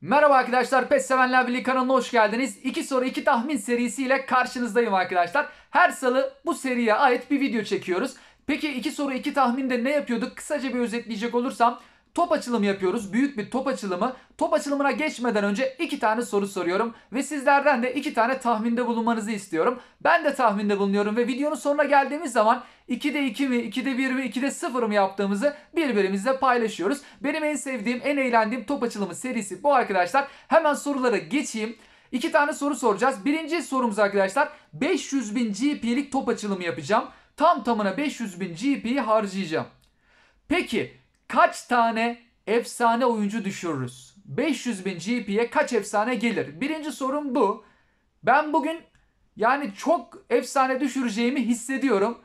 Merhaba arkadaşlar, PES Sevenler Birliği kanalına hoş geldiniz. 2 soru 2 tahmin serisiyle karşınızdayım arkadaşlar. Her salı bu seriye ait bir video çekiyoruz. Peki 2 soru 2 tahminde ne yapıyorduk? Kısaca bir özetleyecek olursam top açılımı yapıyoruz. Büyük bir top açılımı. Top açılımına geçmeden önce iki tane soru soruyorum ve sizlerden de iki tane tahminde bulunmanızı istiyorum. Ben de tahminde bulunuyorum ve videonun sonuna geldiğimiz zaman 2'de 2 mi, 2'de 1 mi, 2'de 0 mı yaptığımızı birbirimizle paylaşıyoruz. Benim en sevdiğim, en eğlendiğim top açılımı serisi bu arkadaşlar. Hemen sorulara geçeyim. İki tane soru soracağız. Birinci sorumuz arkadaşlar 500 bin GP'lik top açılımı yapacağım. Tam tamına 500 bin GP'yi harcayacağım. Peki kaç tane efsane oyuncu düşürürüz? 500 bin GP'ye kaç efsane gelir? Birinci sorum bu. Ben bugün yani çok efsane düşüreceğimi hissediyorum.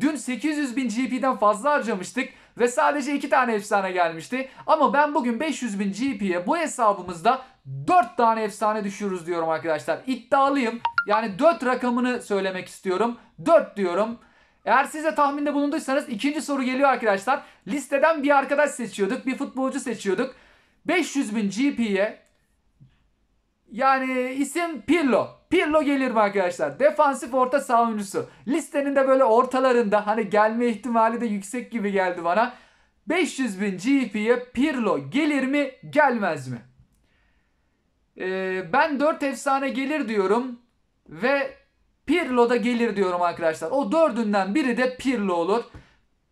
Dün 800 bin GP'den fazla harcamıştık ve sadece 2 tane efsane gelmişti. Ama ben bugün 500 bin GP'ye bu hesabımızda 4 tane efsane düşürürüz diyorum arkadaşlar. İddialıyım. Yani 4 rakamını söylemek istiyorum. 4 diyorum. Eğer siz de tahminde bulunduysanız ikinci soru geliyor arkadaşlar. Listeden bir arkadaş seçiyorduk. Bir futbolcu seçiyorduk. 500 bin GP'ye yani isim Pirlo. Pirlo gelir mi arkadaşlar? Defansif orta saha oyuncusu. Listenin de böyle ortalarında hani gelme ihtimali de yüksek gibi geldi bana. 500 bin GP'ye Pirlo gelir mi gelmez mi? Ee, ben 4 efsane gelir diyorum ve Pirlo da gelir diyorum arkadaşlar. O dördünden biri de Pirlo olur.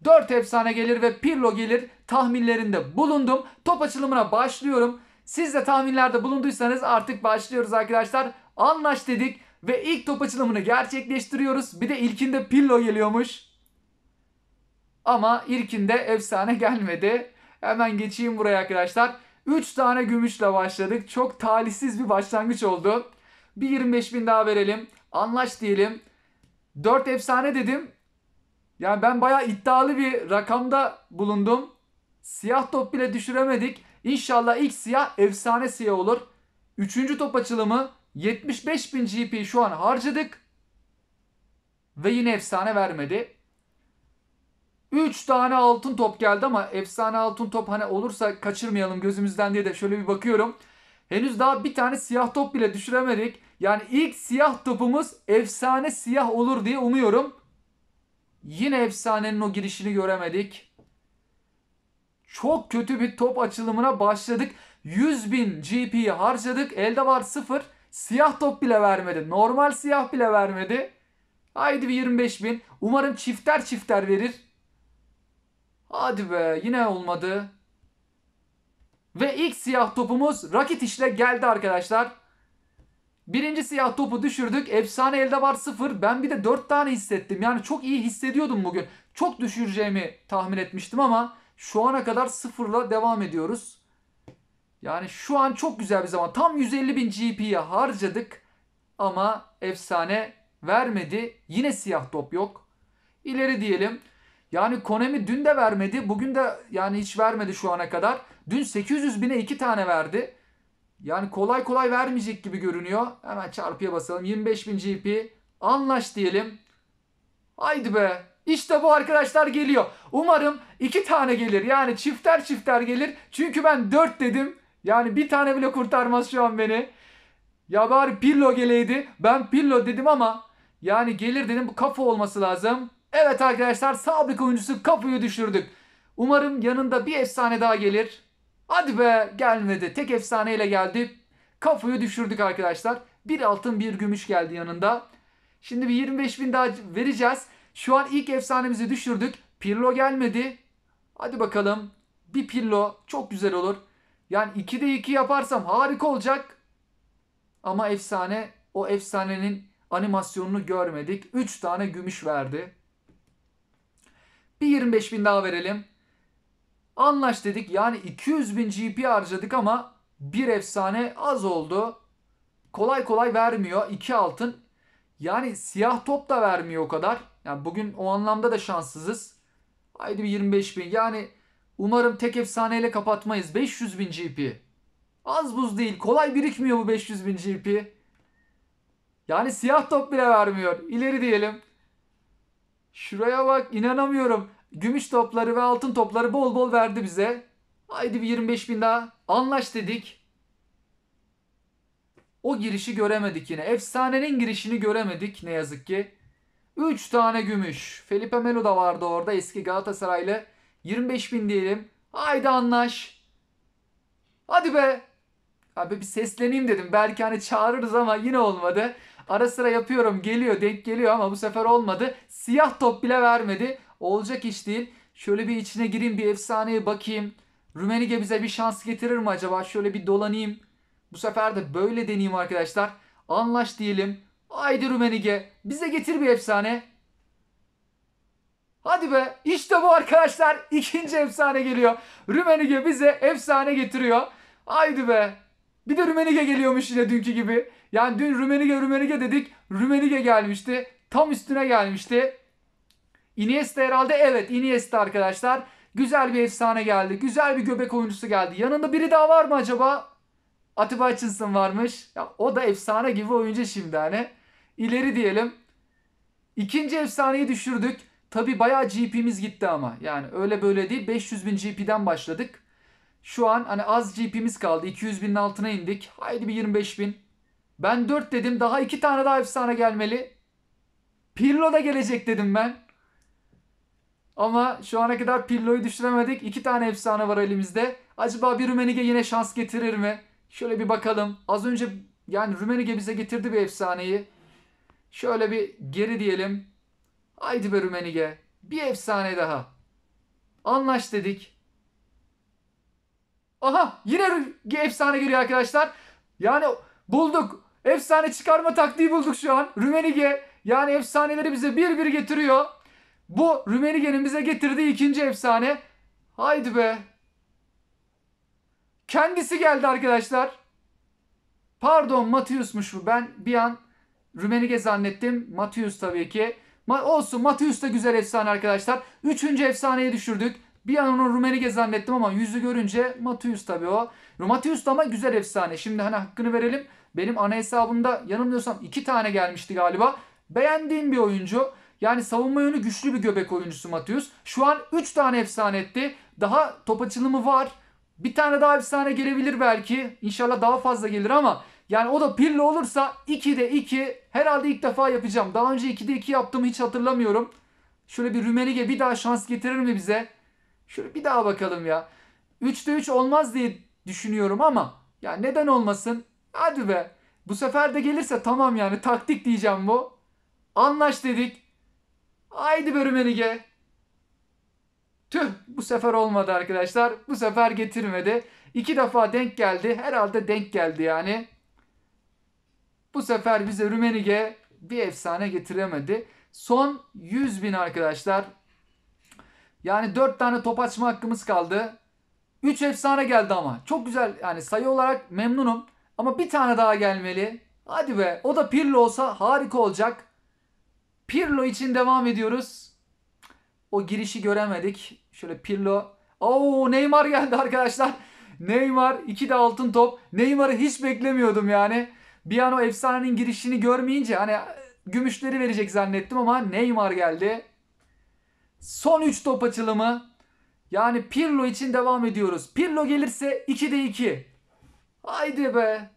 Dört efsane gelir ve Pirlo gelir tahminlerinde bulundum. Top açılımına başlıyorum. Siz de tahminlerde bulunduysanız artık başlıyoruz arkadaşlar. Anlaş dedik ve ilk top açılımını gerçekleştiriyoruz. Bir de ilkinde Pirlo geliyormuş. Ama ilkinde efsane gelmedi. Hemen geçeyim buraya arkadaşlar. 3 tane gümüşle başladık. Çok talihsiz bir başlangıç oldu. Bir 25 bin daha verelim. Anlaş diyelim. 4 efsane dedim. Yani ben bayağı iddialı bir rakamda bulundum. Siyah top bile düşüremedik. İnşallah ilk siyah efsane siyah olur. Üçüncü top açılımı 75.000 GP şu an harcadık. Ve yine efsane vermedi. 3 tane altın top geldi ama efsane altın top hani olursa kaçırmayalım gözümüzden diye de şöyle bir bakıyorum. Henüz daha bir tane siyah top bile düşüremedik. Yani ilk siyah topumuz efsane siyah olur diye umuyorum. Yine efsanenin o girişini göremedik. Çok kötü bir top açılımına başladık. 100 bin GP'yi harcadık. Elde var 0. Siyah top bile vermedi. Normal siyah bile vermedi. Haydi bir 25 bin. Umarım çifter çifter verir. Hadi be yine olmadı. Ve ilk siyah topumuz Rakitic ile geldi arkadaşlar. Birinci siyah topu düşürdük. Efsane elde var sıfır. Ben bir de dört tane hissettim. Yani çok iyi hissediyordum bugün. Çok düşüreceğimi tahmin etmiştim ama şu ana kadar sıfırla devam ediyoruz. Yani şu an çok güzel bir zaman. Tam 150 bin GP'ye harcadık ama efsane vermedi. Yine siyah top yok. İleri diyelim. Yani Konemi dün de vermedi. Bugün de yani hiç vermedi şu ana kadar. Dün 800 bine iki tane verdi. Yani kolay kolay vermeyecek gibi görünüyor. Hemen çarpıya basalım. 25.000 GP. Anlaş diyelim. Haydi be. İşte bu arkadaşlar geliyor. Umarım iki tane gelir. Yani çifter çifter gelir. Çünkü ben dört dedim. Yani bir tane bile kurtarmaz şu an beni. Ya bari Pillo geleydi. Ben Pillo dedim ama yani gelir dedim. Bu kafa olması lazım. Evet arkadaşlar sabrik oyuncusu kafayı düşürdük. Umarım yanında bir efsane daha gelir. Hadi be gelmedi. Tek efsaneyle geldi. Kafayı düşürdük arkadaşlar. Bir altın bir gümüş geldi yanında. Şimdi bir 25 bin daha vereceğiz. Şu an ilk efsanemizi düşürdük. Pirlo gelmedi. Hadi bakalım. Bir Pirlo çok güzel olur. Yani de 2 yaparsam harika olacak. Ama efsane o efsanenin animasyonunu görmedik. 3 tane gümüş verdi. Bir 25 bin daha verelim. Anlaş dedik. Yani 200 bin GP harcadık ama bir efsane az oldu. Kolay kolay vermiyor. 2 altın. Yani siyah top da vermiyor o kadar. Yani bugün o anlamda da şanssızız. Haydi bir 25 bin. Yani umarım tek efsaneyle kapatmayız. 500 bin GP. Az buz değil. Kolay birikmiyor bu 500 bin GP. Yani siyah top bile vermiyor. İleri diyelim. Şuraya bak inanamıyorum. Gümüş topları ve altın topları bol bol verdi bize. Haydi bir 25 bin daha. Anlaş dedik. O girişi göremedik yine. Efsanenin girişini göremedik ne yazık ki. 3 tane gümüş. Felipe Melo da vardı orada eski Galatasaraylı. 25 bin diyelim. Haydi anlaş. Hadi be. Abi bir sesleneyim dedim. Belki hani çağırırız ama yine olmadı. Ara sıra yapıyorum geliyor denk geliyor ama bu sefer olmadı. Siyah top bile vermedi. Olacak iş değil. Şöyle bir içine gireyim bir efsaneye bakayım. Rumenige bize bir şans getirir mi acaba? Şöyle bir dolanayım. Bu sefer de böyle deneyeyim arkadaşlar. Anlaş diyelim. Haydi Rumenige bize getir bir efsane. Hadi be işte bu arkadaşlar ikinci efsane geliyor. Rumenige bize efsane getiriyor. Haydi be. Bir de Rumenige geliyormuş yine dünkü gibi. Yani dün Rumenige Rumenige dedik. Rumenige gelmişti. Tam üstüne gelmişti. Iniesta herhalde evet Iniesta arkadaşlar. Güzel bir efsane geldi. Güzel bir göbek oyuncusu geldi. Yanında biri daha var mı acaba? Atiba Hutchinson varmış. Ya, o da efsane gibi oyuncu şimdi hani. İleri diyelim. İkinci efsaneyi düşürdük. Tabi bayağı GP'miz gitti ama. Yani öyle böyle değil. 500 bin GP'den başladık. Şu an hani az GP'miz kaldı. 200 binin altına indik. Haydi bir 25 bin. Ben 4 dedim. Daha 2 tane daha efsane gelmeli. Pirlo da gelecek dedim ben. Ama şu ana kadar pilloyu düşüremedik. İki tane efsane var elimizde. Acaba bir Rümenige yine şans getirir mi? Şöyle bir bakalım. Az önce yani Rümenige bize getirdi bir efsaneyi. Şöyle bir geri diyelim. Haydi be Rümenige. Bir efsane daha. Anlaş dedik. Aha yine efsane geliyor arkadaşlar. Yani bulduk. Efsane çıkarma taktiği bulduk şu an. Rümenige yani efsaneleri bize bir bir getiriyor. Bu Rümenige'nin bize getirdiği ikinci efsane. Haydi be. Kendisi geldi arkadaşlar. Pardon Matius'muş bu. Ben bir an Rümenige zannettim. Matius tabii ki. Ma olsun Matius da güzel efsane arkadaşlar. Üçüncü efsaneye düşürdük. Bir an onu Rumenige zannettim ama yüzü görünce Matius tabii o. Matius da ama güzel efsane. Şimdi hani hakkını verelim. Benim ana hesabımda yanılmıyorsam iki tane gelmişti galiba. Beğendiğim bir oyuncu. Yani savunma yönü güçlü bir göbek oyuncusu Matius. Şu an 3 tane efsane etti. Daha top açılımı var. Bir tane daha efsane gelebilir belki. İnşallah daha fazla gelir ama yani o da Pirlo olursa 2'de 2 herhalde ilk defa yapacağım. Daha önce 2'de 2 yaptığımı hiç hatırlamıyorum. Şöyle bir Rümenige bir daha şans getirir mi bize? Şöyle bir daha bakalım ya. 3'te 3 olmaz diye düşünüyorum ama ya neden olmasın? Hadi be. Bu sefer de gelirse tamam yani taktik diyeceğim bu. Anlaş dedik. Haydi Börümenige. Tüh bu sefer olmadı arkadaşlar. Bu sefer getirmedi. İki defa denk geldi. Herhalde denk geldi yani. Bu sefer bize Rümenige bir efsane getiremedi. Son 100 bin arkadaşlar. Yani 4 tane top açma hakkımız kaldı. 3 efsane geldi ama. Çok güzel yani sayı olarak memnunum. Ama bir tane daha gelmeli. Hadi be o da Pirlo olsa harika olacak. Pirlo için devam ediyoruz. O girişi göremedik. Şöyle Pirlo. Oo Neymar geldi arkadaşlar. Neymar iki de altın top. Neymar'ı hiç beklemiyordum yani. Bir an o efsanenin girişini görmeyince hani gümüşleri verecek zannettim ama Neymar geldi. Son 3 top açılımı. Yani Pirlo için devam ediyoruz. Pirlo gelirse de 2. Haydi be.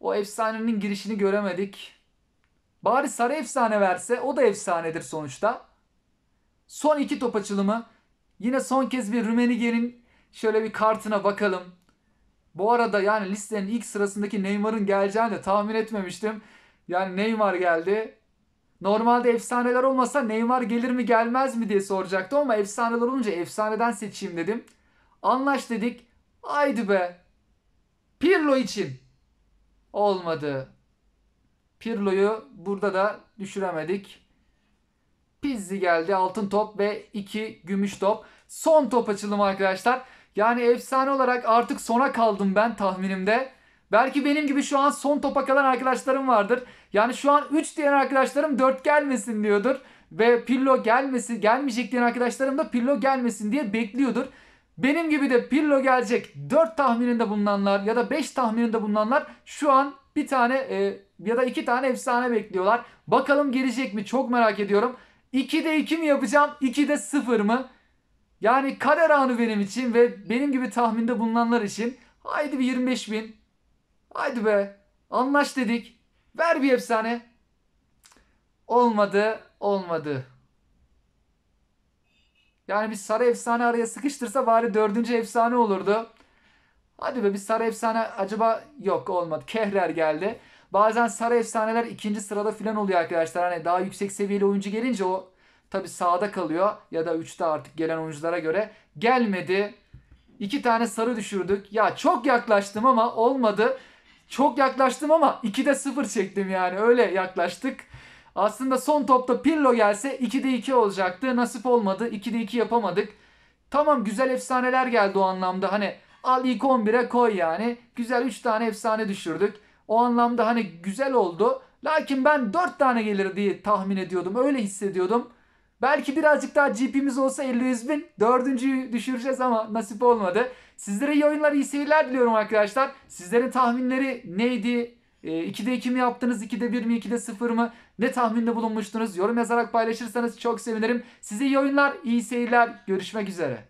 O efsanenin girişini göremedik. Bari sarı efsane verse o da efsanedir sonuçta. Son iki top açılımı. Yine son kez bir Rumenige'nin şöyle bir kartına bakalım. Bu arada yani listenin ilk sırasındaki Neymar'ın geleceğini de tahmin etmemiştim. Yani Neymar geldi. Normalde efsaneler olmasa Neymar gelir mi gelmez mi diye soracaktı ama efsaneler olunca efsaneden seçeyim dedim. Anlaş dedik. Haydi be. Pirlo için. Olmadı. Pirlo'yu burada da düşüremedik. Pizzi geldi altın top ve 2 gümüş top. Son top açılımı arkadaşlar. Yani efsane olarak artık sona kaldım ben tahminimde. Belki benim gibi şu an son topa kalan arkadaşlarım vardır. Yani şu an 3 diyen arkadaşlarım 4 gelmesin diyordur. Ve Pirlo gelmesi, gelmeyecek diyen arkadaşlarım da Pirlo gelmesin diye bekliyordur. Benim gibi de Pirlo gelecek 4 tahmininde bulunanlar ya da 5 tahmininde bulunanlar şu an bir tane e, ya da iki tane efsane bekliyorlar. Bakalım gelecek mi? Çok merak ediyorum. 2'de 2 mi yapacağım? 2'de 0 mı? Yani kader anı benim için ve benim gibi tahminde bulunanlar için. Haydi bir 25 bin. Haydi be. Anlaş dedik. Ver bir efsane. Olmadı. Olmadı. Yani bir sarı efsane araya sıkıştırsa bari dördüncü efsane olurdu. Hadi be bir sarı efsane acaba yok olmadı. Kehrer geldi. Bazen sarı efsaneler ikinci sırada filan oluyor arkadaşlar. Hani daha yüksek seviyeli oyuncu gelince o tabi sağda kalıyor. Ya da üçte artık gelen oyunculara göre. Gelmedi. İki tane sarı düşürdük. Ya çok yaklaştım ama olmadı. Çok yaklaştım ama 2'de sıfır çektim yani. Öyle yaklaştık. Aslında son topta Pirlo gelse 2'de 2 olacaktı. Nasip olmadı. 2'de 2 yapamadık. Tamam güzel efsaneler geldi o anlamda. Hani Al ilk 11'e koy yani. Güzel 3 tane efsane düşürdük. O anlamda hani güzel oldu. Lakin ben 4 tane gelir diye tahmin ediyordum. Öyle hissediyordum. Belki birazcık daha GP'miz olsa 50 bin. Dördüncüyü düşüreceğiz ama nasip olmadı. Sizlere iyi oyunlar, iyi seyirler diliyorum arkadaşlar. Sizlerin tahminleri neydi? E, 2'de 2 mi yaptınız? 2'de 1 mi? 2'de 0 mı? Ne tahminde bulunmuştunuz? Yorum yazarak paylaşırsanız çok sevinirim. Size iyi oyunlar, iyi seyirler. Görüşmek üzere.